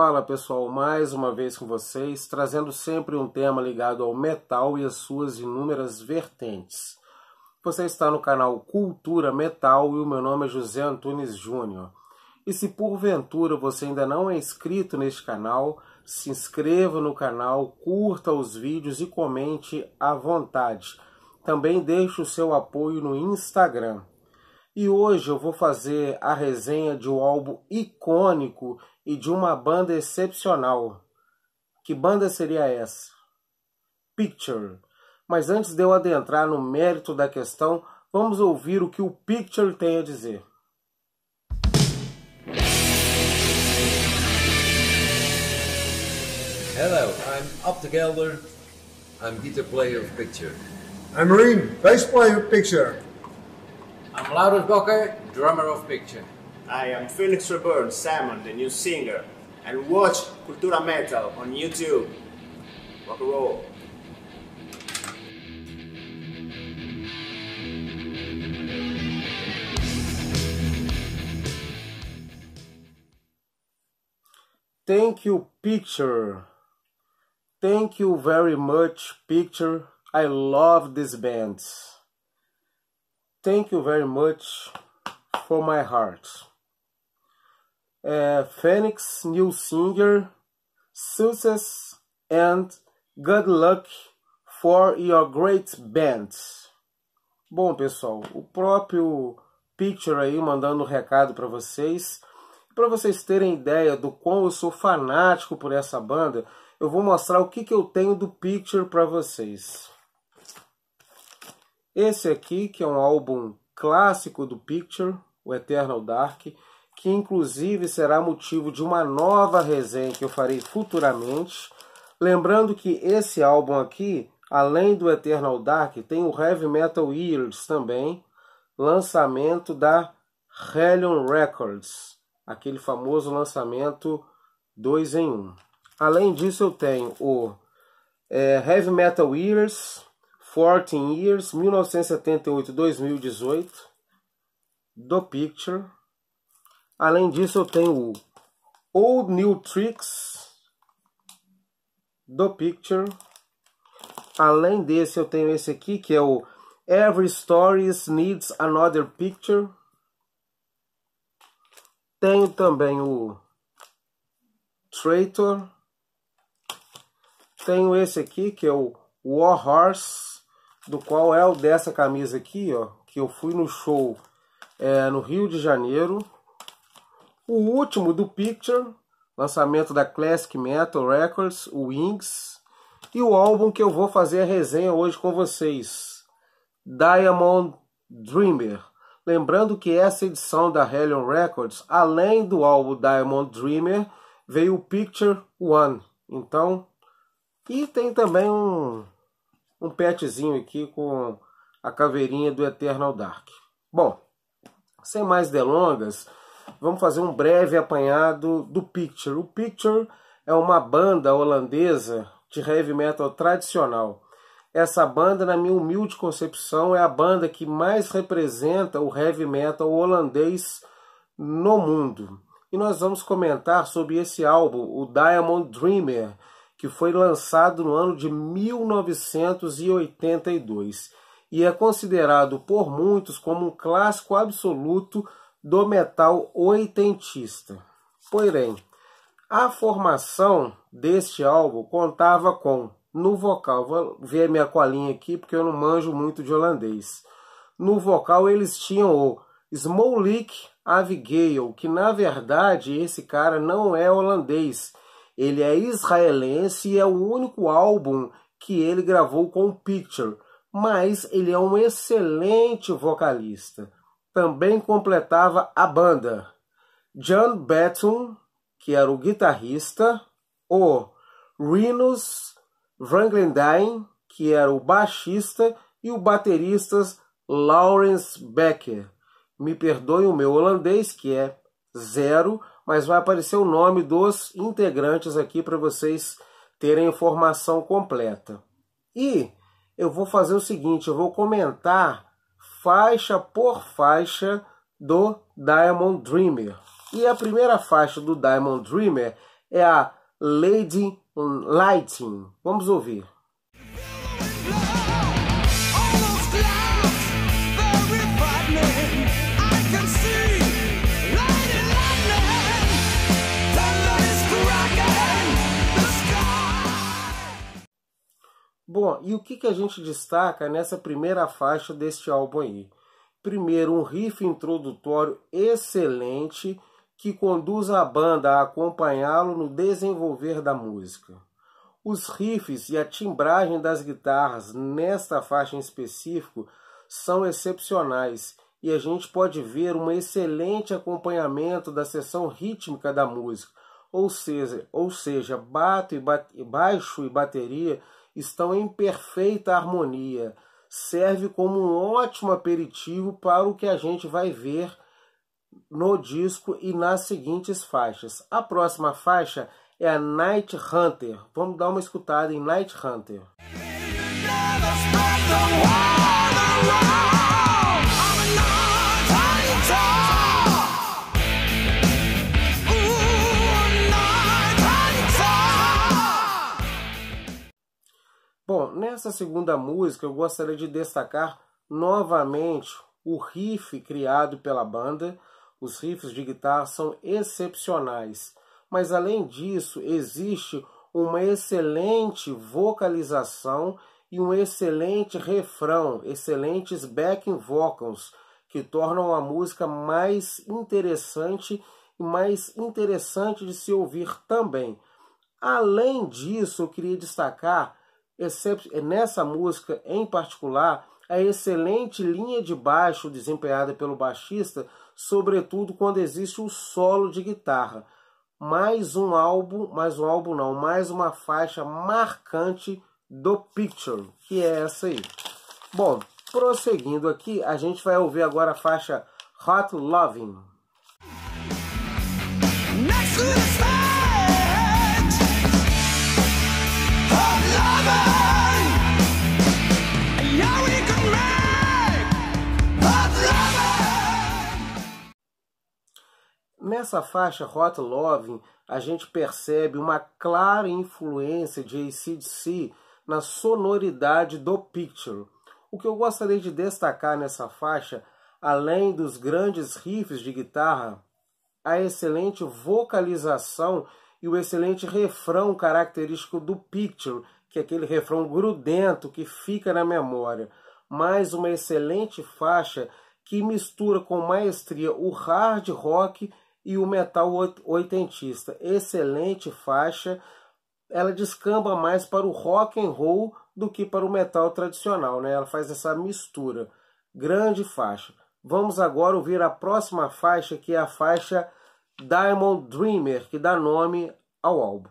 fala pessoal, mais uma vez com vocês, trazendo sempre um tema ligado ao metal e as suas inúmeras vertentes. Você está no canal Cultura Metal e o meu nome é José Antunes Júnior. E se porventura você ainda não é inscrito neste canal, se inscreva no canal, curta os vídeos e comente à vontade. Também deixe o seu apoio no Instagram. E hoje eu vou fazer a resenha de um álbum icônico e de uma banda excepcional. Que banda seria essa? Picture. Mas antes de eu adentrar no mérito da questão, vamos ouvir o que o Picture tem a dizer. Hello, I'm Abde Gelder. I'm guitar player of Picture. I'm Reem, bass player of Picture. I'm Laurus Bocker, drummer of Picture. I am Felix Reburn, Simon, the new singer, and watch Cultura Metal on YouTube. Rock and roll. Thank you, Picture. Thank you very much, Picture. I love this band. Thank you very much for my heart. É, Phoenix New Singer, Success and Good Luck for Your Great Band. Bom, pessoal, o próprio Picture aí mandando um recado para vocês. Para vocês terem ideia do quão eu sou fanático por essa banda, eu vou mostrar o que, que eu tenho do Picture para vocês. Esse aqui, que é um álbum clássico do Picture, o Eternal Dark, que inclusive será motivo de uma nova resenha que eu farei futuramente. Lembrando que esse álbum aqui, além do Eternal Dark, tem o Heavy Metal Years também, lançamento da Hellion Records, aquele famoso lançamento 2 em 1. Um. Além disso, eu tenho o é, Heavy Metal Years, 14 Years, 1978-2018, do Picture. Além disso, eu tenho o Old New Tricks, do Picture. Além desse, eu tenho esse aqui, que é o Every Stories Needs Another Picture. Tenho também o Traitor. Tenho esse aqui, que é o War Horse do qual é o dessa camisa aqui, ó, que eu fui no show é, no Rio de Janeiro. O último do Picture, lançamento da Classic Metal Records, o Wings. E o álbum que eu vou fazer a resenha hoje com vocês, Diamond Dreamer. Lembrando que essa edição da Hellion Records, além do álbum Diamond Dreamer, veio o Picture One. Então, e tem também um um petzinho aqui com a caveirinha do Eternal Dark. Bom, sem mais delongas, vamos fazer um breve apanhado do Picture. O Picture é uma banda holandesa de heavy metal tradicional. Essa banda, na minha humilde concepção, é a banda que mais representa o heavy metal holandês no mundo. E nós vamos comentar sobre esse álbum, o Diamond Dreamer, que foi lançado no ano de 1982 e é considerado por muitos como um clássico absoluto do metal oitentista. Porém, a formação deste álbum contava com no vocal, vou ver minha colinha aqui porque eu não manjo muito de holandês. No vocal eles tinham o Smolik Avigail que na verdade esse cara não é holandês, ele é israelense e é o único álbum que ele gravou com Picture, mas ele é um excelente vocalista. Também completava a banda John Betton, que era o guitarrista, o Rinus Wranglendine, que era o baixista, e o baterista Lawrence Becker. Me perdoe o meu holandês, que é zero, mas vai aparecer o nome dos integrantes aqui para vocês terem informação completa. E eu vou fazer o seguinte, eu vou comentar faixa por faixa do Diamond Dreamer. E a primeira faixa do Diamond Dreamer é a Lady Lighting. Vamos ouvir. Bom, e o que, que a gente destaca nessa primeira faixa deste álbum aí? Primeiro, um riff introdutório excelente que conduz a banda a acompanhá-lo no desenvolver da música. Os riffs e a timbragem das guitarras nesta faixa em específico são excepcionais e a gente pode ver um excelente acompanhamento da seção rítmica da música, ou seja, ou seja bato e ba baixo e bateria estão em perfeita harmonia. Serve como um ótimo aperitivo para o que a gente vai ver no disco e nas seguintes faixas. A próxima faixa é a Night Hunter. Vamos dar uma escutada em Night Hunter. Bom, nessa segunda música eu gostaria de destacar novamente o riff criado pela banda. Os riffs de guitarra são excepcionais, mas além disso existe uma excelente vocalização e um excelente refrão, excelentes backing vocals que tornam a música mais interessante e mais interessante de se ouvir também. Além disso, eu queria destacar é é nessa música em particular, a excelente linha de baixo desempenhada pelo baixista, sobretudo quando existe um solo de guitarra. Mais um álbum, mais um álbum não, mais uma faixa marcante do Picture, que é essa aí. Bom, prosseguindo aqui, a gente vai ouvir agora a faixa Hot Loving. Next Nessa faixa Hot Loving, a gente percebe uma clara influência de ACDC na sonoridade do Picture. O que eu gostaria de destacar nessa faixa, além dos grandes riffs de guitarra, a excelente vocalização e o excelente refrão característico do Picture, que é aquele refrão grudento que fica na memória. Mais uma excelente faixa que mistura com maestria o hard rock e o metal oitentista. Excelente faixa. Ela descamba mais para o rock and roll do que para o metal tradicional, né? Ela faz essa mistura. Grande faixa. Vamos agora ouvir a próxima faixa, que é a faixa Diamond Dreamer, que dá nome ao álbum.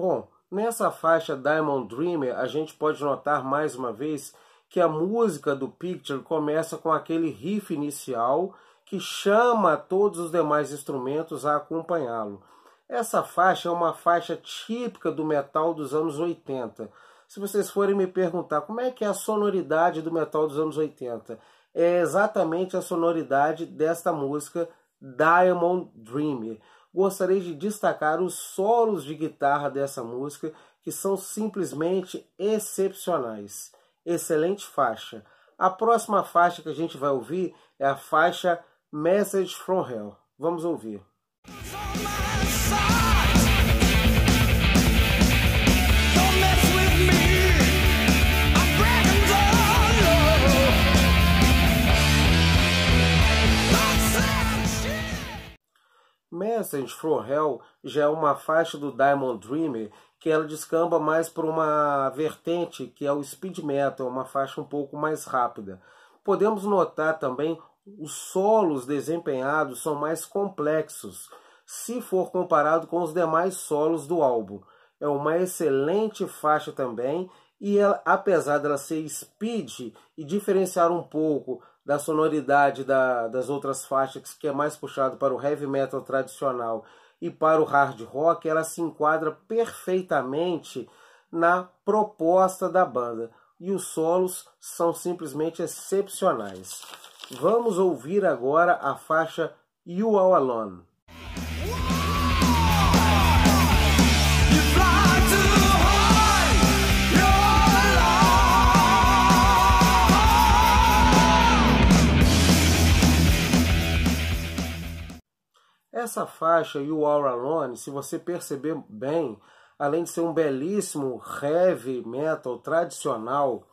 Bom, nessa faixa Diamond Dreamer, a gente pode notar mais uma vez que a música do Picture começa com aquele riff inicial que chama todos os demais instrumentos a acompanhá-lo. Essa faixa é uma faixa típica do metal dos anos 80. Se vocês forem me perguntar como é que é a sonoridade do metal dos anos 80, é exatamente a sonoridade desta música Diamond Dreamer gostaria de destacar os solos de guitarra dessa música, que são simplesmente excepcionais. Excelente faixa. A próxima faixa que a gente vai ouvir é a faixa Message from Hell. Vamos ouvir. Essence, For Hell já é uma faixa do Diamond Dreamer que ela descamba mais por uma vertente que é o speed metal, uma faixa um pouco mais rápida. Podemos notar também os solos desempenhados são mais complexos se for comparado com os demais solos do álbum. É uma excelente faixa também e ela, apesar dela ser speed e diferenciar um pouco da sonoridade da, das outras faixas, que é mais puxado para o heavy metal tradicional e para o hard rock, ela se enquadra perfeitamente na proposta da banda. E os solos são simplesmente excepcionais. Vamos ouvir agora a faixa You All Alone. Essa faixa e o All Alone, se você perceber bem, além de ser um belíssimo heavy metal tradicional,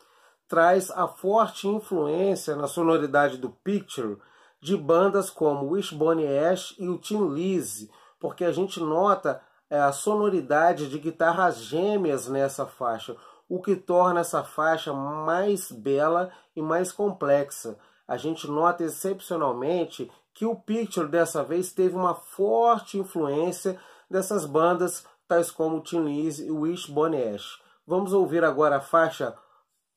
traz a forte influência na sonoridade do Picture de bandas como Wishbone Ash e o Tim Lizzy, porque a gente nota é, a sonoridade de guitarras gêmeas nessa faixa, o que torna essa faixa mais bela e mais complexa. A gente nota excepcionalmente que o Picture dessa vez teve uma forte influência dessas bandas tais como Tim Lizzy e Wishbone Ash. Vamos ouvir agora a faixa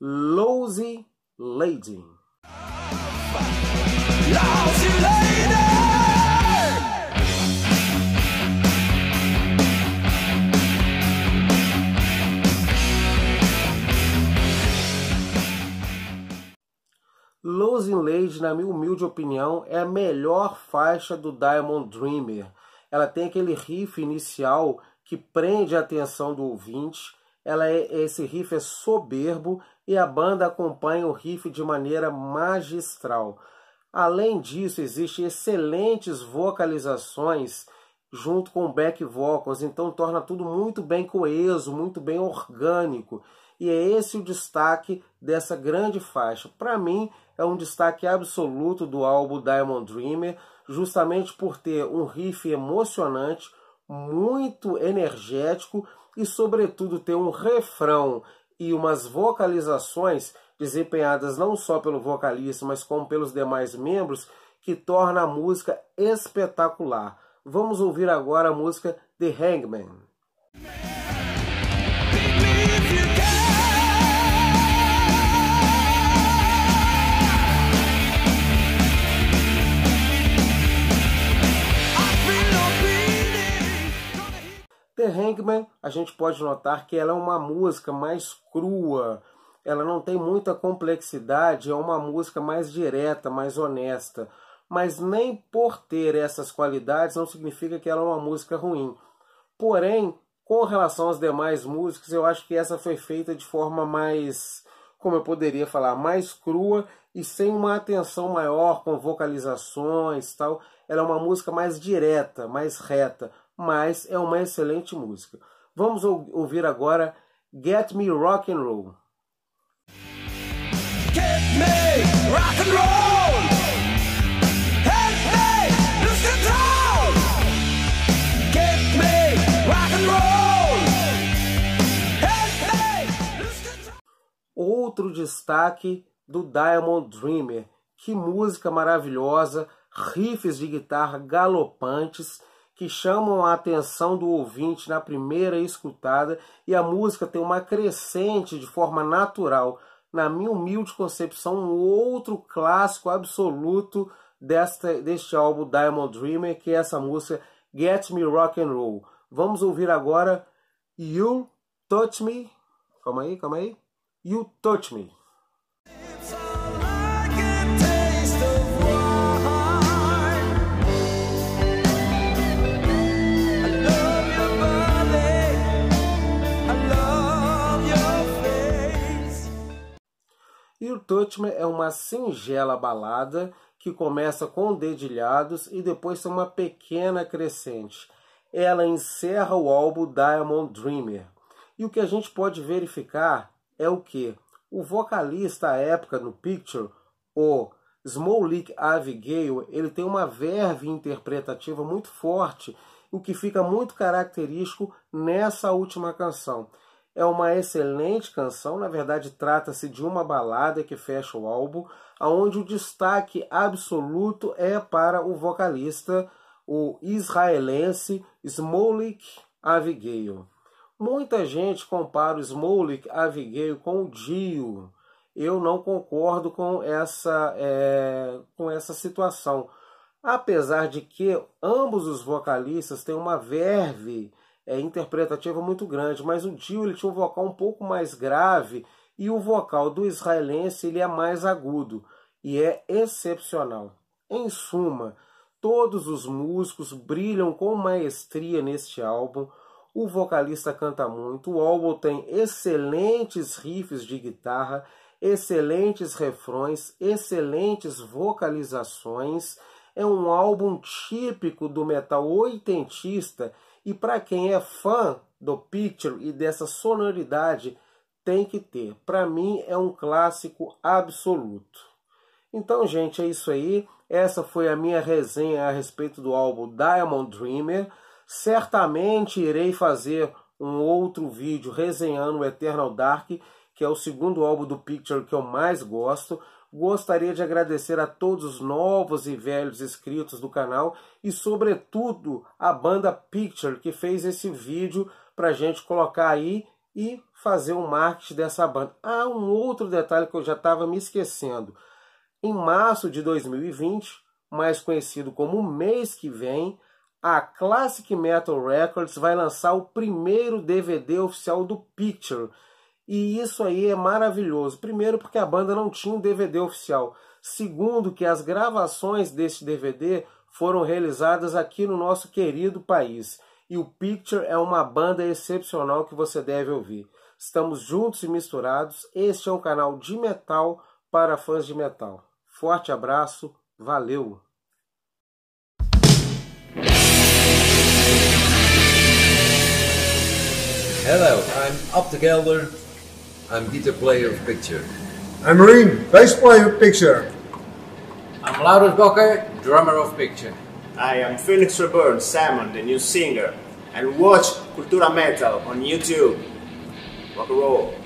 Lousy Lady. Lousy Lady. Losing Lady, na minha humilde opinião, é a melhor faixa do Diamond Dreamer. Ela tem aquele riff inicial que prende a atenção do ouvinte. Ela é, esse riff é soberbo e a banda acompanha o riff de maneira magistral. Além disso, existem excelentes vocalizações junto com back vocals, então torna tudo muito bem coeso, muito bem orgânico. E é esse o destaque dessa grande faixa. Para mim, é um destaque absoluto do álbum Diamond Dreamer, justamente por ter um riff emocionante, muito energético e, sobretudo, ter um refrão e umas vocalizações desempenhadas não só pelo vocalista, mas como pelos demais membros, que torna a música espetacular. Vamos ouvir agora a música The Hangman. The Hangman, a gente pode notar que ela é uma música mais crua, ela não tem muita complexidade, é uma música mais direta, mais honesta mas nem por ter essas qualidades não significa que ela é uma música ruim. Porém, com relação às demais músicas, eu acho que essa foi feita de forma mais, como eu poderia falar, mais crua e sem uma atenção maior com vocalizações tal. Ela é uma música mais direta, mais reta, mas é uma excelente música. Vamos ouvir agora Get Me Rock and Roll. Get me rock and roll. Outro destaque do Diamond Dreamer. Que música maravilhosa, riffs de guitarra galopantes que chamam a atenção do ouvinte na primeira escutada e a música tem uma crescente de forma natural. Na minha humilde concepção, um outro clássico absoluto desta, deste álbum Diamond Dreamer, que é essa música Get Me Rock and Roll. Vamos ouvir agora You Touch Me. Calma aí, calma aí. You Touch Me. o Touch Me é uma singela balada que começa com dedilhados e depois tem uma pequena crescente. Ela encerra o álbum Diamond Dreamer. E o que a gente pode verificar é o que o vocalista à época no Picture, o Smolik Avigail, ele tem uma verve interpretativa muito forte, o que fica muito característico nessa última canção. É uma excelente canção, na verdade trata-se de uma balada que fecha o álbum, aonde o destaque absoluto é para o vocalista, o israelense Smolik Avigail. Muita gente compara o Smolik Avigail com o Dio. Eu não concordo com essa, é, com essa situação. Apesar de que ambos os vocalistas têm uma verve é, interpretativa muito grande, mas o Dio ele tinha um vocal um pouco mais grave e o vocal do israelense ele é mais agudo e é excepcional. Em suma, todos os músicos brilham com maestria neste álbum o vocalista canta muito, o álbum tem excelentes riffs de guitarra, excelentes refrões, excelentes vocalizações. É um álbum típico do metal oitentista e para quem é fã do Picture e dessa sonoridade tem que ter. Para mim é um clássico absoluto. Então, gente, é isso aí. Essa foi a minha resenha a respeito do álbum Diamond Dreamer. Certamente irei fazer um outro vídeo resenhando o Eternal Dark, que é o segundo álbum do Picture que eu mais gosto. Gostaria de agradecer a todos os novos e velhos inscritos do canal e, sobretudo, a banda Picture que fez esse vídeo para gente colocar aí e fazer um marketing dessa banda. Ah, um outro detalhe que eu já estava me esquecendo. Em março de 2020, mais conhecido como mês que vem, a Classic Metal Records vai lançar o primeiro DVD oficial do Picture. E isso aí é maravilhoso. Primeiro, porque a banda não tinha um DVD oficial. Segundo, que as gravações deste DVD foram realizadas aqui no nosso querido país. E o Picture é uma banda excepcional que você deve ouvir. Estamos juntos e misturados. Este é um canal de metal para fãs de metal. Forte abraço, valeu! Hello, I'm Ab Gelder. I'm guitar player of Picture. I'm Reem, bass player of Picture. I'm Laurens Bocker, drummer of Picture. I am Felix Reburn, Simon, the new singer. And watch Cultura Metal on YouTube. Rock and roll.